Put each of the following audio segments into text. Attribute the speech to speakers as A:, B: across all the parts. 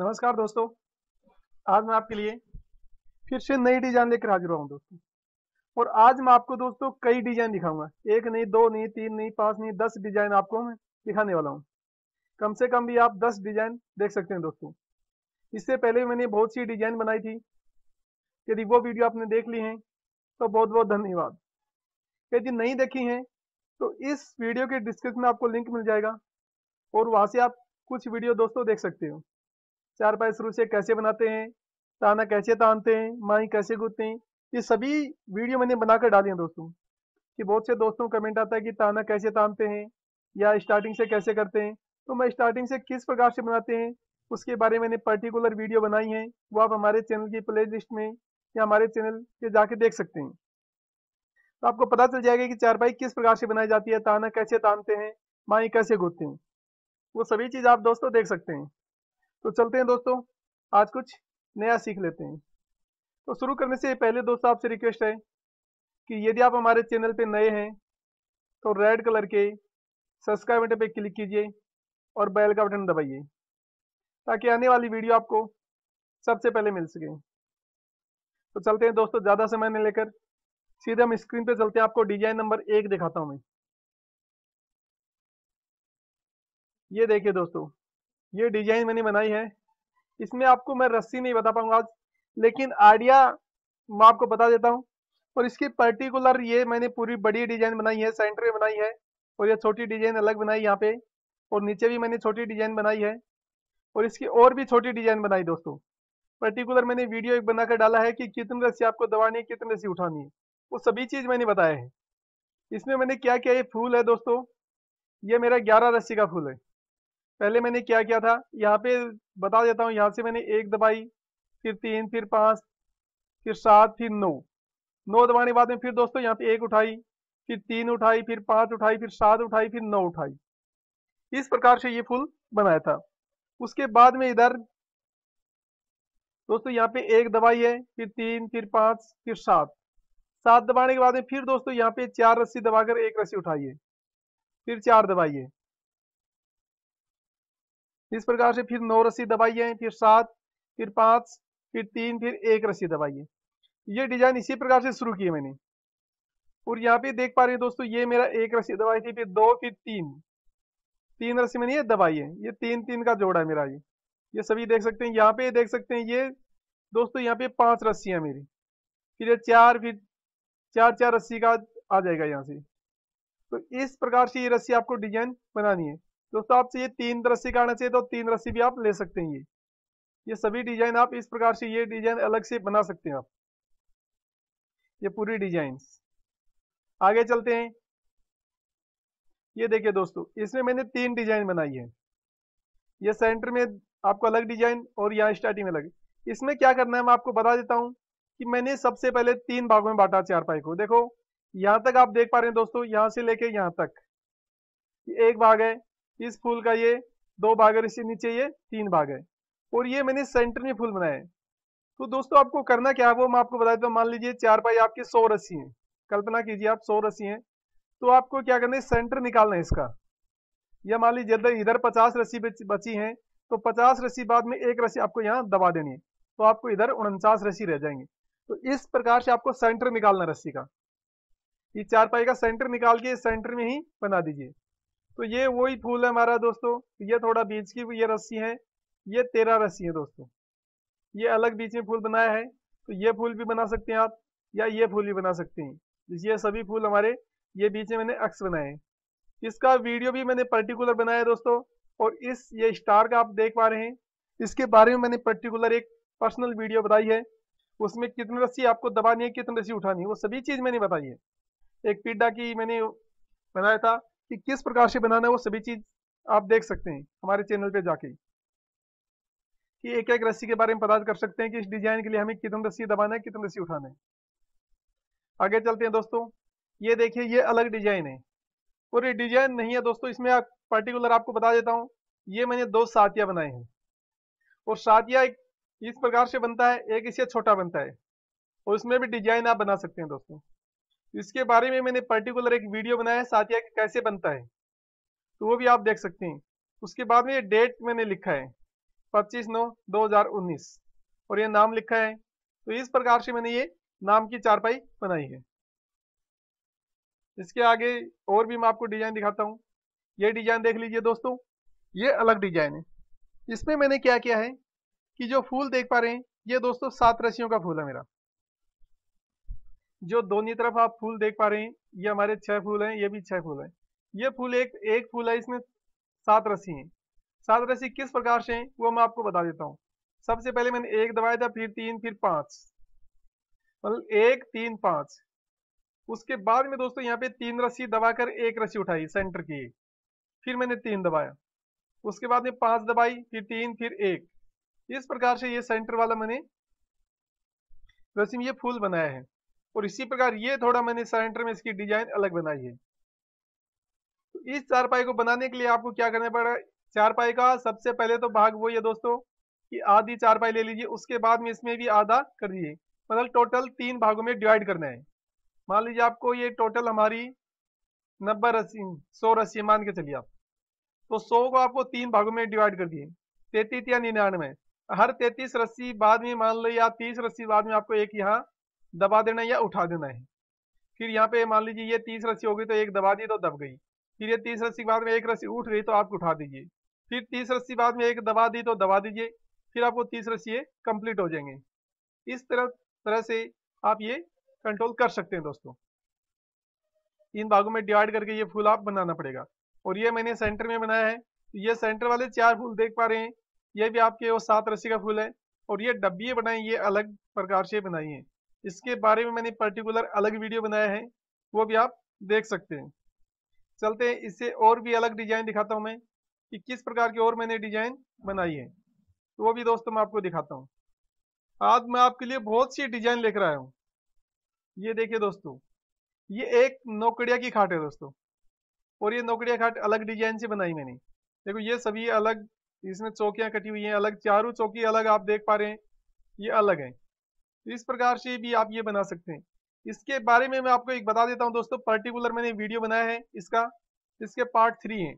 A: नमस्कार दोस्तों आज मैं आपके लिए फिर से नई डिजाइन लेकर हाजिर हुआ हूँ दोस्तों और आज मैं आपको दोस्तों कई डिजाइन दिखाऊंगा एक नहीं दो नहीं तीन नहीं पांच नहीं दस डिजाइन आपको मैं दिखाने वाला हूँ कम से कम भी आप दस डिजाइन देख सकते हैं दोस्तों इससे पहले मैंने बहुत सी डिजाइन बनाई थी यदि वो वीडियो आपने देख ली है तो बहुत बहुत धन्यवाद यदि नहीं देखी है तो इस वीडियो के डिस्क्रिप्शन में आपको लिंक मिल जाएगा और वहां से आप कुछ वीडियो दोस्तों देख सकते हो चार पाई शुरू से कैसे बनाते हैं ताना कैसे तानते हैं माई कैसे गूंथते हैं ये सभी वीडियो मैंने बनाकर डाली हैं दोस्तों कि बहुत से दोस्तों कमेंट आता है कि ताना कैसे तानते हैं या स्टार्टिंग से कैसे करते हैं तो मैं स्टार्टिंग से किस प्रकार से बनाते हैं उसके बारे में मैंने पर्टिकुलर वीडियो बनाई है वो आप हमारे चैनल की प्ले लिस्ट में या हमारे चैनल पर जाके देख सकते हैं तो आपको पता चल जाएगा कि चारपाई किस प्रकार से बनाई जाती है ताना कैसे तानते हैं माई कैसे गूदते हैं वो सभी चीज़ आप दोस्तों देख सकते हैं तो चलते हैं दोस्तों आज कुछ नया सीख लेते हैं तो शुरू करने से पहले दोस्तों आपसे रिक्वेस्ट है कि यदि आप हमारे चैनल पे नए हैं तो रेड कलर के सब्सक्राइब बटन पे क्लिक कीजिए और बेल का बटन दबाइए ताकि आने वाली वीडियो आपको सबसे पहले मिल सके तो चलते हैं दोस्तों ज़्यादा समय नहीं लेकर सीधे हम स्क्रीन पे चलते हैं आपको डिजाइन नंबर एक दिखाता हूँ मैं ये देखिए दोस्तों ये डिजाइन मैंने बनाई है इसमें आपको मैं रस्सी नहीं बता पाऊंगा आज लेकिन आइडिया मैं आपको बता देता हूँ और इसकी पर्टिकुलर ये मैंने पूरी बड़ी डिजाइन बनाई है सेंटर में बनाई है और ये छोटी डिजाइन अलग बनाई यहाँ पे और नीचे भी मैंने छोटी डिजाइन बनाई है और इसकी और भी छोटी डिजाइन बनाई दोस्तों पर्टिकुलर मैंने वीडियो एक बनाकर डाला है कि कितनी रस्सी आपको दबानी है कितनी रस्सी उठानी है वो सभी चीज़ मैंने बताया है इसमें मैंने क्या किया ये फूल है दोस्तों ये मेरा ग्यारह रस्सी का फूल है पहले मैंने क्या किया था यहाँ पे बता देता हूँ यहाँ से मैंने एक दबाई फिर तीन फिर पांच फिर सात फिर नौ नौ दबाने के बाद में फिर दोस्तों यहाँ पे एक उठाई फिर तीन उठाई फिर पांच उठाई फिर सात उठाई फिर नौ उठाई इस प्रकार से ये फूल बनाया था उसके बाद में इधर दोस्तों यहाँ पे एक दवाई है फिर तीन फिर पांच फिर सात सात दबाने के बाद में फिर दोस्तों यहाँ पे चार रस्सी दबाकर एक रस्सी उठाइए फिर चार दबाइए इस प्रकार से फिर नौ रस्सी दबाइए फिर सात फिर पांच फिर तीन फिर एक रस्सी दबाइए ये डिजाइन इसी प्रकार से शुरू किए मैंने और यहाँ पे देख पा रहे हैं दोस्तों ये मेरा एक रस्सी दबाई थी फिर दो फिर तीन तीन रस्सी मैंने ये दबाई है ये तीन तीन का जोड़ा है मेरा ये ये सभी देख सकते हैं यहाँ पे देख सकते हैं ये दोस्तों यहाँ पे पांच रस्सियाँ मेरी फिर ये चार फिर चार चार रस्सी का आ जाएगा यहाँ से तो इस प्रकार से ये रस्सी आपको डिजाइन बनानी है दोस्तों आपसे ये तीन रस्सी का आना चाहिए तो तीन रस्सी भी आप ले सकते हैं ये ये सभी डिजाइन आप इस प्रकार से ये डिजाइन अलग से बना सकते हैं आप ये पूरी डिजाइन आगे चलते हैं ये देखिए दोस्तों इसमें मैंने तीन डिजाइन बनाई है ये सेंटर में आपको अलग डिजाइन और यहाँ स्टार्टिंग में अलग इसमें क्या करना है मैं आपको बता देता हूं कि मैंने सबसे पहले तीन भागों में बांटा चार पाई को देखो यहां तक आप देख पा रहे हैं दोस्तों यहां से लेके यहां तक एक भाग है इस फूल का ये दो भाग है इससे नीचे ये तीन भाग है और ये मैंने सेंटर में फूल बनाया है तो दोस्तों आपको करना क्या है वो मैं आपको बता देता हूँ मान लीजिए चार पाई आपके सौ रस्सी है कल्पना कीजिए आप सौ रस्सी है तो आपको क्या करना है सेंटर निकालना है इसका या मान लीजिए इधर पचास रस्सी बची है तो पचास रस्सी बाद में एक रस्सी आपको यहाँ दबा देनी है तो आपको इधर उनचास रस्सी रह जाएंगे तो इस प्रकार से आपको सेंटर निकालना रस्सी का ये चार पाई का सेंटर निकाल के सेंटर में ही बना दीजिए तो ये वही फूल है हमारा दोस्तों ये थोड़ा बीच की ये रस्सी है ये तेरह रस्सी है दोस्तों ये अलग बीच में फूल बनाया है तो ये फूल भी बना सकते हैं आप या ये फूल भी बना सकते हैं ये सभी फूल हमारे ये बीच में मैंने अक्स बनाए हैं इसका वीडियो भी मैंने पर्टिकुलर बनाया है दोस्तों और इस ये स्टार का आप देख पा रहे हैं इसके बारे में मैंने पर्टिकुलर एक पर्सनल वीडियो बताई है उसमें कितनी रस्सी आपको दबानी है कितनी रस्सी उठानी है वो सभी चीज़ मैंने बताई है एक पिड्डा की मैंने बनाया था कि किस प्रकार से बनाना है वो सभी चीज आप देख सकते हैं हमारे चैनल पे जाके कि एक एक रस्सी के बारे में पता कर सकते हैं कि इस डिजाइन के लिए हमें कितनी रस्सी दबाना है कितनी रस्सी उठाना है आगे चलते हैं दोस्तों ये देखिए ये अलग डिजाइन है और ये डिजाइन नहीं है दोस्तों इसमें आप पर्टिकुलर आपको बता देता हूँ ये मैंने दो सातिया बनाए हैं और सातिया एक इस प्रकार से बनता है एक इससे छोटा बनता है और उसमें भी डिजाइन आप बना सकते हैं दोस्तों इसके बारे में मैंने पर्टिकुलर एक वीडियो बनाया है साथिया के कैसे बनता है तो वो भी आप देख सकते हैं उसके बाद में ये डेट मैंने लिखा है 25 नौ 2019 और ये नाम लिखा है तो इस प्रकार से मैंने ये नाम की चारपाई बनाई है इसके आगे और भी मैं आपको डिजाइन दिखाता हूँ ये डिजाइन देख लीजिए दोस्तों ये अलग डिजाइन है इसमें मैंने क्या किया है कि जो फूल देख पा रहे हैं ये दोस्तों सात रसियों का फूल है मेरा जो दोनों तरफ आप फूल देख पा रहे हैं ये हमारे छह फूल हैं ये भी छह फूल हैं ये फूल एक एक फूल है इसमें सात रस्सी हैं सात रस्सी किस प्रकार से हैं वो मैं आपको बता देता हूँ सबसे पहले मैंने एक दबाया था फिर तीन फिर पांच मतलब एक तीन पांच उसके बाद में दोस्तों यहाँ पे तीन रस्सी दबाकर एक रस्सी उठाई सेंटर की फिर मैंने तीन दबाया उसके बाद में पांच दबाई फिर तीन फिर एक इस प्रकार से ये सेंटर वाला मैंने रस्सी में ये फूल बनाया है और इसी प्रकार ये थोड़ा मैंने सेंटर में इसकी डिजाइन अलग बनाई है तो इस चार पाई को बनाने के लिए आपको क्या करना पड़ेगा चार पाई का सबसे पहले तो भाग वो है दोस्तों कि आधी चार पाई ले लीजिए उसके बाद में इसमें भी आधा कर दीजिए मतलब टोटल तीन भागों में डिवाइड करना है मान लीजिए आपको ये टोटल हमारी नब्बे रस्सी सौ रस्सी मान के चलिए आप तो सौ को आपको तीन भागों में डिवाइड कर दिए तैतीस या निन्यानवे हर तैतीस रस्सी बाद में मान लो या तीस रस्सी बाद में आपको एक यहाँ दबा देना या उठा देना है फिर यहाँ पे मान लीजिए ये तीस रस्सी होगी तो एक दबा दी तो दब गई फिर ये तीस रस्सी के बाद में एक रस्सी उठ गई तो आप उठा दीजिए फिर तीस रस्सी बाद में एक दबा दी तो दबा दीजिए फिर आपको तीस रस्सी कंप्लीट हो जाएंगे इस तरह तरह से आप ये कंट्रोल कर सकते हैं दोस्तों इन भागों में डिवाइड करके ये फूल आप बनाना पड़ेगा और ये मैंने सेंटर में बनाया है तो ये सेंटर वाले चार फूल देख पा रहे हैं ये भी आपके वो सात रस्सी का फूल है और ये डब्बी बनाए ये अलग प्रकार से बनाई है इसके बारे में मैंने पर्टिकुलर अलग वीडियो बनाया है वो भी आप देख सकते हैं चलते हैं इससे और भी अलग डिजाइन दिखाता हूँ मैं कि किस प्रकार की और मैंने डिजाइन बनाई है तो वो भी दोस्तों मैं आपको दिखाता हूँ आज मैं आपके लिए बहुत सी डिजाइन लेकर आया हूँ ये देखिए दोस्तों ये एक नौकड़िया की खाट है दोस्तों और ये नौकड़िया खाट अलग डिजाइन से बनाई मैंने देखो ये सभी अलग इसमें चौकियां कटी हुई है अलग चारों चौकी अलग आप देख पा रहे हैं ये अलग है इस प्रकार से भी आप ये बना सकते हैं इसके बारे में मैं आपको एक बता देता हूँ दोस्तों पर्टिकुलर मैंने वीडियो बनाया है इसका इसके पार्ट थ्री है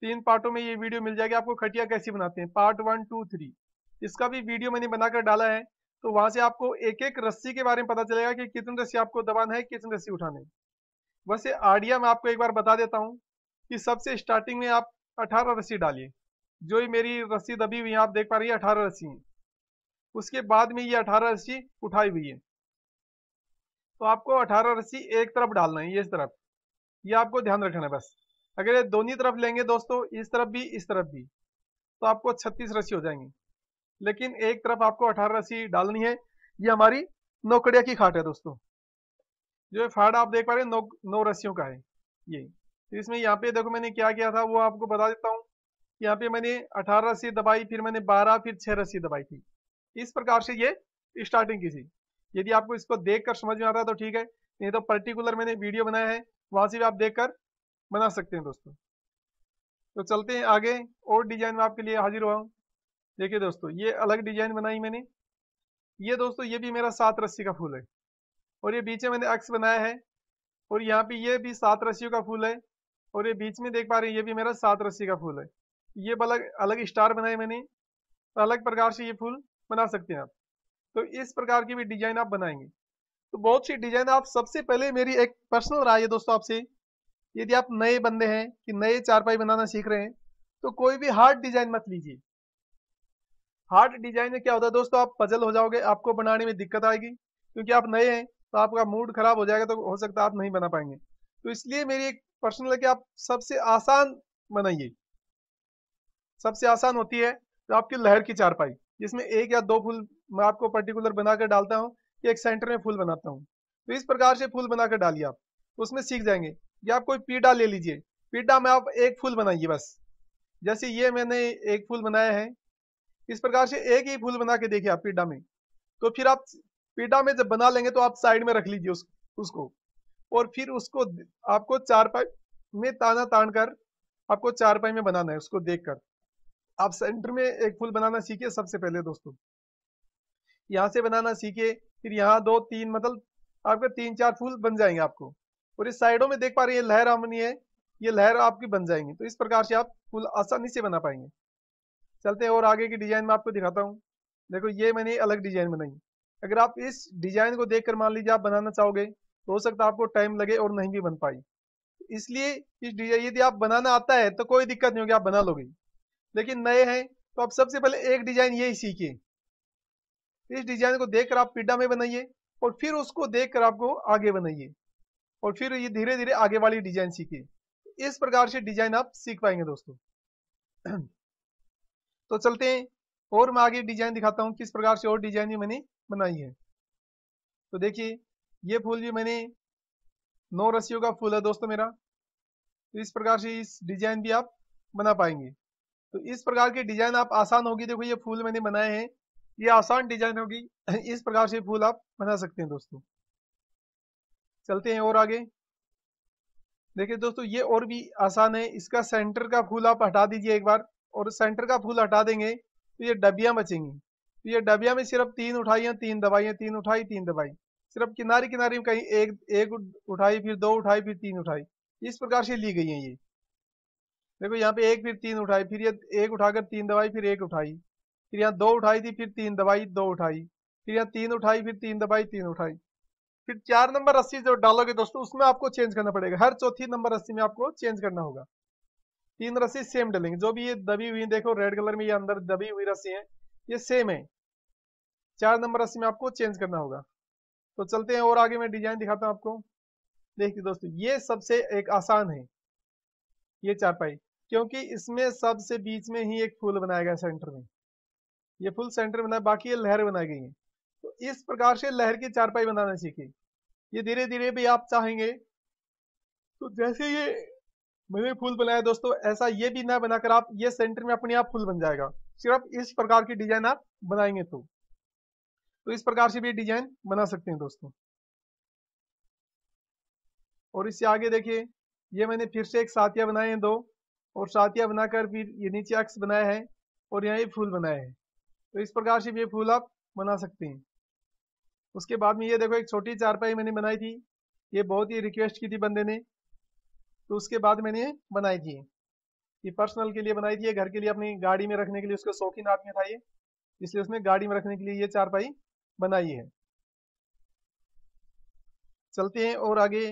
A: तीन पार्टों में ये वीडियो मिल जाएगी आपको खटिया कैसे बनाते हैं पार्ट वन टू थ्री इसका भी वीडियो मैंने बनाकर डाला है तो वहां से आपको एक एक रस्सी के बारे में पता चलेगा कि कितनी रस्सी आपको दबाना है कितनी रस्सी उठाना है वैसे आडिया मैं आपको एक बार बता देता हूँ कि सबसे स्टार्टिंग में आप अठारह रस्सी डालिए जो मेरी रस्सी दबी हुई है आप देख पा रही है अठारह रस्सी है उसके बाद में ये अठारह रस्सी उठाई हुई है तो आपको अठारह रस्सी एक तरफ डालना है ये इस तरफ ये आपको ध्यान रखना है बस अगर ये दोनों तरफ लेंगे दोस्तों इस तरफ भी इस तरफ भी तो आपको छत्तीस रस्सी हो जाएंगी लेकिन एक तरफ आपको अठारह रस्सी डालनी है ये हमारी नौकड़िया की खाट है दोस्तों जो फाड़ आप देख पा रहे हैं नौ नौ रस्सियों का है ये तो इसमें यहाँ पे देखो मैंने क्या किया था वो आपको बता देता हूँ यहाँ पे मैंने अठारह रस्सी दबाई फिर मैंने बारह फिर छह रस्सी दबाई थी इस प्रकार से ये स्टार्टिंग की थी यदि आपको इसको देख कर समझ में आता है तो ठीक है नहीं तो पर्टिकुलर मैंने वीडियो बनाया है वहां से भी आप देख कर बना सकते हैं दोस्तों तो चलते हैं आगे और डिजाइन में आपके लिए हाजिर हुआ हूँ देखिए दोस्तों ये अलग डिजाइन बनाई मैंने ये दोस्तों ये भी मेरा सात रस्सी का फूल है और ये बीच में मैंने अक्स बनाया है और यहाँ पे ये भी सात रस्सी का फूल है और ये बीच में देख पा रहे हैं ये भी मेरा सात रस्सी का फूल है ये अलग अलग स्टार बनाए मैंने अलग प्रकार से ये फूल बना सकते हैं आप तो इस प्रकार की भी डिजाइन आप बनाएंगे तो बहुत सी डिजाइन आप सबसे पहले मेरी एक पर्सनल राय है दोस्तों आपसे यदि आप नए बंदे हैं कि नए चारपाई बनाना सीख रहे हैं तो कोई भी हार्ड डिजाइन मत लीजिए हार्ड डिजाइन में क्या होता है दोस्तों आप पजल हो जाओगे आपको बनाने में दिक्कत आएगी क्योंकि आप नए हैं तो आपका मूड खराब हो जाएगा तो हो सकता है आप नहीं बना पाएंगे तो इसलिए मेरी एक पर्सनल है कि आप सबसे आसान बनाइए सबसे आसान होती है तो आपकी लहर की चारपाई जिसमें एक या दो फूल मैं आपको पर्टिकुलर बनाकर डालता हूँ कि एक सेंटर में फूल बनाता हूँ तो इस प्रकार से फूल बनाकर डालिए आप उसमें सीख जाएंगे या आप कोई पीटा ले लीजिए पीटा में आप एक फूल बनाइए बस जैसे ये मैंने एक फूल बनाया है इस प्रकार से एक ही फूल बना के देखिए आप पीटा में तो फिर आप पीटा में जब बना लेंगे तो आप साइड में रख लीजिए उस, उसको और फिर उसको आपको चारपाई में ताना तान कर आपको चारपाई में बनाना है उसको देखकर आप सेंटर में एक फूल बनाना सीखे सबसे पहले दोस्तों यहां से बनाना सीखे फिर यहाँ दो तीन मतलब आपके तीन चार फूल बन जाएंगे आपको और इस साइडों में देख पा रहे हैं लहर आमनी है ये लहर आपकी बन जाएंगी तो इस प्रकार से आप फूल आसानी से बना पाएंगे चलते हैं और आगे की डिजाइन में आपको दिखाता हूँ देखो ये मैंने अलग डिजाइन बनाई अगर आप इस डिजाइन को देखकर मान लीजिए आप बनाना चाहोगे तो हो सकता है आपको टाइम लगे और नहीं भी बन पाई इसलिए इस डिजाइन यदि आप बनाना आता है तो कोई दिक्कत नहीं होगी आप बना लोगे लेकिन नए हैं तो आप सबसे पहले एक डिजाइन यही सीखे इस डिजाइन को देखकर आप पिड्डा में बनाइए और फिर उसको देखकर आपको आगे बनाइए और फिर ये धीरे धीरे आगे वाली डिजाइन सीखे इस प्रकार से डिजाइन आप सीख पाएंगे दोस्तों तो चलते हैं और मैं आगे डिजाइन दिखाता हूँ किस प्रकार से और डिजाइन भी मैंने बनाई है तो देखिए ये फूल भी मैंने नौ रस्सियों का फूल है दोस्तों मेरा तो इस प्रकार से इस डिजाइन भी आप बना पाएंगे तो इस प्रकार की डिजाइन आप आसान होगी देखो ये फूल मैंने बनाए हैं ये आसान डिजाइन होगी इस प्रकार से फूल आप बना सकते हैं दोस्तों चलते हैं और आगे देखिए दोस्तों ये और भी आसान है इसका सेंटर का फूल आप हटा दीजिए एक बार और सेंटर का फूल हटा देंगे तो ये डबिया बचेंगी तो ये डबिया में सिर्फ तीन उठाइया तीन दवाइया तीन उठाई तीन दवाई सिर्फ किनारे किनारे में कहीं एक एक उठाई फिर दो उठाई फिर तीन उठाई इस प्रकार से ली गई है ये देखो यहाँ पे एक फिर तीन उठाई फिर ये एक उठाकर तीन दवाई फिर एक उठाई फिर यहाँ दो उठाई थी फिर तीन दवाई दो उठाई फिर यहाँ तीन उठाई फिर तीन दवाई तीन उठाई फिर चार नंबर रस्सी जो डालोगे दोस्तों उसमें आपको चेंज करना पड़ेगा हर चौथी नंबर रस्सी में आपको चेंज करना होगा तीन रस्सी सेम डलेंगे जो भी ये दबी हुई देखो रेड कलर में ये अंदर दबी हुई रस्सी है ये सेम है चार नंबर रस्सी में आपको चेंज करना होगा तो चलते हैं और आगे मैं डिजाइन दिखाता हूँ आपको देखिए दोस्तों ये सबसे एक आसान है ये चारपाई क्योंकि इसमें सबसे बीच में ही एक फूल बनाया गया सेंटर में ये फूल सेंटर में बनाया बाकी ये लहर बनाई गई है तो इस प्रकार से लहर की चारपाई बनाना सीखी ये धीरे धीरे भी आप चाहेंगे तो जैसे ये मैंने फूल बनाया दोस्तों ऐसा ये भी ना बनाकर आप ये सेंटर में अपने आप फूल बन जाएगा सिर्फ इस प्रकार की डिजाइन आप बनाएंगे तो तो इस प्रकार से भी डिजाइन बना सकते हैं दोस्तों और इससे आगे देखिए ये मैंने फिर से एक साथिया बनाए हैं दो और साथिया बनाकर फिर ये नीचे अक्स बनाया है और यहाँ ये फूल बनाया है तो इस प्रकार से ये फूल आप बना सकते हैं उसके बाद में ये देखो एक छोटी चारपाई मैंने बनाई थी ये बहुत ही रिक्वेस्ट की थी बंदे ने तो उसके बाद मैंने बनाई थी ये पर्सनल के लिए बनाई थी ये घर के लिए अपनी गाड़ी में रखने के लिए उसका शौकीन आदमी था ये इसलिए उसने गाड़ी में रखने के लिए ये चारपाई बनाई है चलते हैं और आगे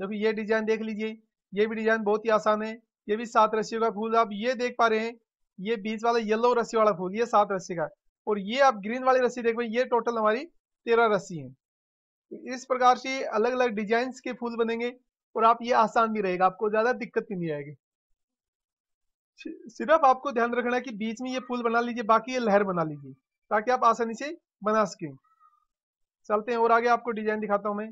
A: देखो ये डिजाइन देख लीजिए ये भी डिजाइन बहुत ही आसान है ये भी सात रस्सियों का फूल आप ये देख पा रहे हैं ये बीच वाला येलो रस्सी वाला फूल ये सात रस्सी का और ये आप ग्रीन वाली रस्सी देख ये टोटल हमारी तेरह रस्सी है तो इस प्रकार से अलग अलग डिजाइन के फूल बनेंगे और आप ये आसान भी रहेगा आपको ज्यादा दिक्कत भी नहीं आएगी सिर्फ आपको ध्यान रखना है कि बीच में ये फूल बना लीजिए बाकी ये लहर बना लीजिए ताकि आप आसानी से बना सकें चलते हैं और आगे आपको डिजाइन दिखाता हूं मैं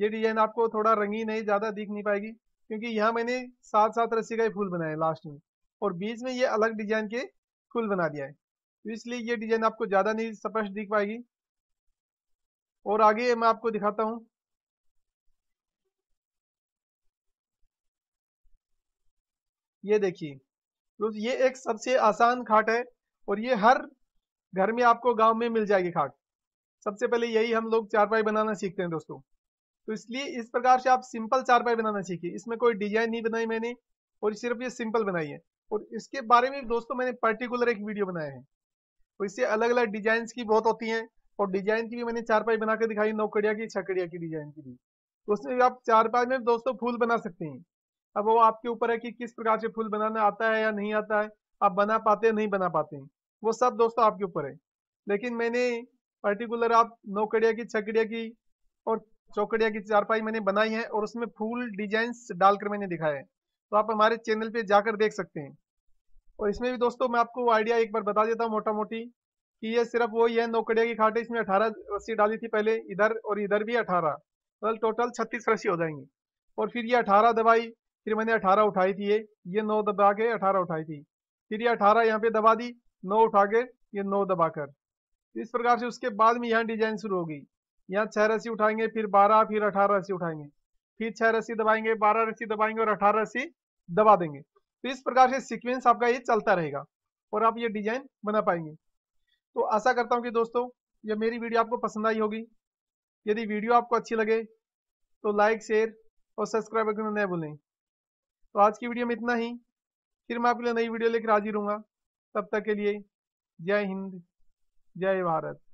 A: ये डिजाइन आपको थोड़ा रंगीन है ज़्यादा दिख नहीं पाएगी क्योंकि यहाँ मैंने सात सात रस्सी का ही फूल बनाया है लास्ट में और बीच में ये अलग डिजाइन के फूल बना दिया है तो इसलिए ये डिजाइन आपको ज़्यादा नहीं स्पष्ट दिख पाएगी और आगे मैं आपको दिखाता हूं ये देखिए तो ये एक सबसे आसान खाट है और ये हर घर में आपको गांव में मिल जाएगी खाट सबसे पहले यही हम लोग चारपाई बनाना सीखते हैं दोस्तों तो इसलिए इस प्रकार से आप सिंपल चार पाई बनाना सीखिए इसमें कोई डिजाइन नहीं बनाई मैंने और सिर्फ ये सिंपल बनाई है और इसके बारे में दोस्तों मैंने पर्टिकुलर एक वीडियो बनाया है तो इससे अलग अलग डिजाइन की बहुत होती है और डिजाइन की भी मैंने चार पाई बना दिखाई नौकड़िया की छकड़िया की डिजाइन की भी तो उसमें भी आप चार पाई में दोस्तों फूल बना सकते हैं अब वो आपके ऊपर है कि किस प्रकार से फूल बनाना आता है या नहीं आता है आप बना पाते हैं नहीं बना पाते हैं वो सब दोस्तों आपके ऊपर है लेकिन मैंने पर्टिकुलर आप नौकड़िया की छकड़िया की और चौकड़िया की चारपाई मैंने बनाई है और उसमें फूल डिजाइन डालकर मैंने दिखाया है तो आप हमारे चैनल पे जाकर देख सकते हैं और इसमें भी दोस्तों मैं आपको आइडिया एक बार बता देता हूँ मोटा मोटी कि ये सिर्फ वही है नौकड़िया की खाटे इसमें अठारह रस्सी डाली थी पहले इधर और इधर भी अठारह तो मतलब टोटल छत्तीस रस्सी हो जाएंगी और फिर ये अठारह दबाई फिर मैंने अठारह उठाई थी ये ये नौ दबा के अठारह उठाई थी फिर ये अठारह यहाँ पे दबा दी नौ उठा के ये नौ दबाकर इस प्रकार से उसके बाद में यहाँ डिजाइन शुरू होगी यहाँ छह रस्सी उठाएंगे फिर बारह फिर अठारह रस्सी उठाएंगे फिर छह रस्सी दबाएंगे बारह रस्सी दबाएंगे और अठारह रस्सी दबा देंगे तो इस प्रकार से सिक्वेंस आपका ये चलता रहेगा और आप ये डिजाइन बना पाएंगे तो आशा करता हूँ कि दोस्तों ये मेरी वीडियो आपको पसंद आई होगी यदि वीडियो आपको अच्छी लगे तो लाइक शेयर और सब्सक्राइब करना नहीं भूलें तो आज की वीडियो में इतना ही फिर मैं आपके लिए नई वीडियो लेकर हाजिर हूँ तब तक के लिए जय हिंद जय भारत